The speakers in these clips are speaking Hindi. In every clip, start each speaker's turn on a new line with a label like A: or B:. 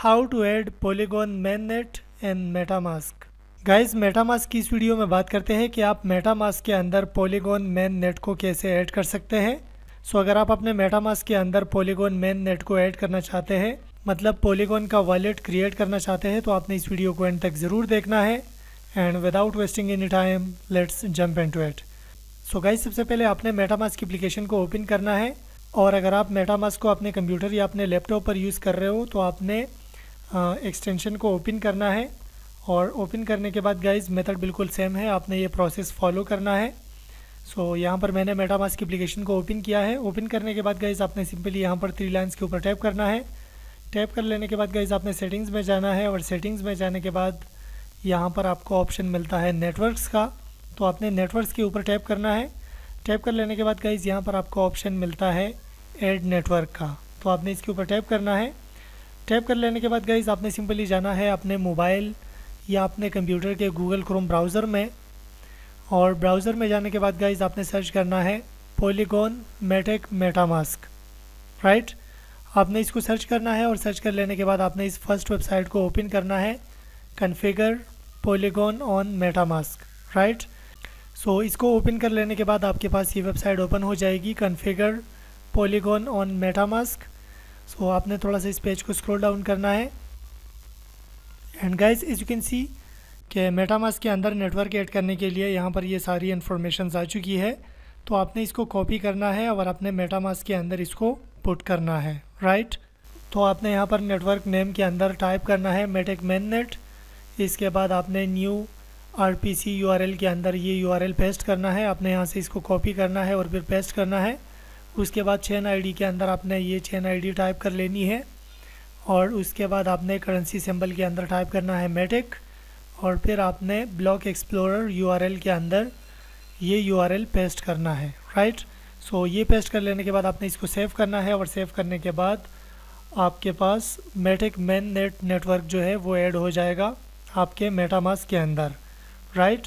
A: How to add main mainnet and MetaMask guys MetaMask की इस वीडियो में बात करते हैं कि आप मेटामास्क के अंदर पोलीगोन मैन नेट को कैसे ऐड कर सकते हैं सो so, अगर आप अपने मेटामास्क के अंदर पोलीगोन मैन नेट को ऐड करना चाहते हैं मतलब पोलीगोन का वॉलेट क्रिएट करना चाहते हैं तो आपने इस वीडियो को एंड तक ज़रूर देखना है and without wasting any time let's jump into it so guys सबसे पहले आपने मेटामास्क एप्लीकेशन को ओपन करना है और अगर आप मेटामास्क को अपने कंप्यूटर या अपने लैपटॉप पर यूज़ कर रहे हो तो आपने एक्सटेंशन को ओपन करना है और ओपन करने के बाद गाइज मेथड बिल्कुल सेम है आपने ये प्रोसेस फॉलो करना है सो so, यहाँ पर मैंने मेटामास्क एप्लीकेशन को ओपन किया है ओपन करने के बाद गाइज आपने सिंपली यहाँ पर थ्री लाइन्स के ऊपर टैप करना है टैप कर लेने के बाद गाइज आपने सेटिंग्स में जाना है और सेटिंग्स में जाने के बाद यहाँ पर आपको ऑप्शन मिलता है नेटवर्क्स का तो आपने नेटवर्क्स के ऊपर टैप करना है टैप कर लेने के बाद गाइज यहाँ पर आपको ऑप्शन मिलता है एड नेटवर्क का तो आपने इसके ऊपर टैप करना है टैप कर लेने के बाद गाइज आपने सिंपली जाना है अपने मोबाइल या अपने कंप्यूटर के गूगल क्रोम ब्राउज़र में और ब्राउज़र में जाने के बाद गाइज आपने सर्च करना है पोलीगोन मेटेक मेटामास्क राइट आपने इसको सर्च करना है और सर्च कर लेने के बाद आपने इस फर्स्ट वेबसाइट को ओपन करना है configure Polygon on MetaMask right so इसको ओपन कर लेने के बाद आपके पास ये वेबसाइट ओपन हो जाएगी configure Polygon on MetaMask so so, आपने थोड़ा सा इस पेज को स्क्रॉल डाउन करना है and guys is you can see कि मेटामास के अंदर नेटवर्क ऐड करने के लिए यहाँ पर ये सारी इन्फॉर्मेशन आ चुकी है तो आपने इसको कॉपी करना है और अपने मेटामास के अंदर इसको पुट करना है राइट right? तो आपने यहाँ पर नेटवर्क नेम के अंदर टाइप करना है मेटेक मेन नेट इसके बाद आपने new R P C U R L के अंदर ये यू आर एल पेस्ट करना है आपने यहाँ से इसको कॉपी करना है और फिर पेस्ट करना है उसके बाद चेन आईडी के अंदर आपने ये चेन आईडी टाइप कर लेनी है और उसके बाद आपने करेंसी सिंबल के अंदर टाइप करना है मेटिक और फिर आपने ब्लॉक एक्सप्लोरर यूआरएल के अंदर ये यूआरएल पेस्ट करना है राइट सो ये पेस्ट कर लेने के बाद आपने इसको सेव करना है और सेव करने के बाद आपके पास मेटिक मेन नेट नेटवर्क जो है वो ऐड हो जाएगा आपके मेटामास के अंदर right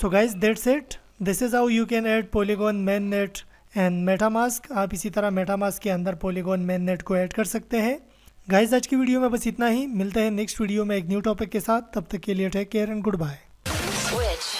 A: so guys that it this is how you can add Polygon mainnet and MetaMask आप इसी तरह मेटामास्क के अंदर पोलीगोन मेन नेट को ऐड कर सकते हैं गाइज आज की वीडियो में बस इतना ही मिलते हैं नेक्स्ट वीडियो में एक न्यू टॉपिक के साथ तब तक के लिए take care and good bye